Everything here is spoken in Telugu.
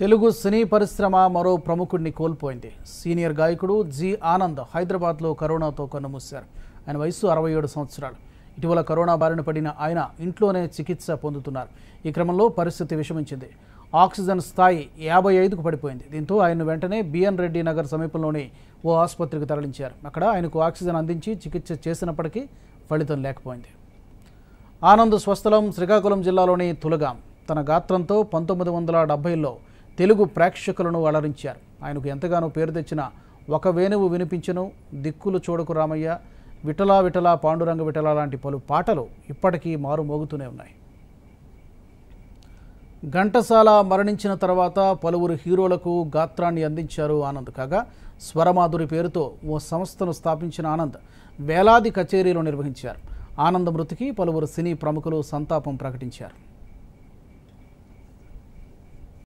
తెలుగు సినీ పరిశ్రమ మరో ప్రముఖుడిని కోల్పోయింది సీనియర్ గాయకుడు జి ఆనంద్ హైదరాబాద్లో కరోనాతో కన్నుమూశారు ఆయన వయసు అరవై ఏడు సంవత్సరాలు ఇటీవల కరోనా బారిన పడిన ఆయన ఇంట్లోనే చికిత్స పొందుతున్నారు ఈ క్రమంలో పరిస్థితి విషమించింది ఆక్సిజన్ స్థాయి యాభై ఐదుకు పడిపోయింది దీంతో ఆయన వెంటనే బిఎన్ రెడ్డి నగర్ సమీపంలోని ఓ ఆసుపత్రికి తరలించారు అక్కడ ఆయనకు ఆక్సిజన్ అందించి చికిత్స చేసినప్పటికీ ఫలితం లేకపోయింది ఆనంద్ స్వస్థలం శ్రీకాకుళం జిల్లాలోని తులగాం తన గాత్రంతో పంతొమ్మిది వందల డెబ్బైలో తెలుగు ప్రేక్షకులను అలరించారు ఆయనకు ఎంతగానో పేరు తెచ్చిన ఒక వేణువు వినిపించను దిక్కులు చూడకు రామయ్య విఠలా విఠలా పాండురంగ విఠల లాంటి పలు పాటలు ఇప్పటికీ మారుమోగుతూనే ఉన్నాయి ఘంటసాల మరణించిన తర్వాత పలువురు హీరోలకు గాత్రాన్ని అందించారు ఆనంద్ కాగా స్వరమాధురి పేరుతో ఓ సంస్థను స్థాపించిన ఆనంద్ వేలాది కచేరీలు నిర్వహించారు ఆనంద మృతికి పలువురు సినీ ప్రముఖులు సంతాపం ప్రకటించారు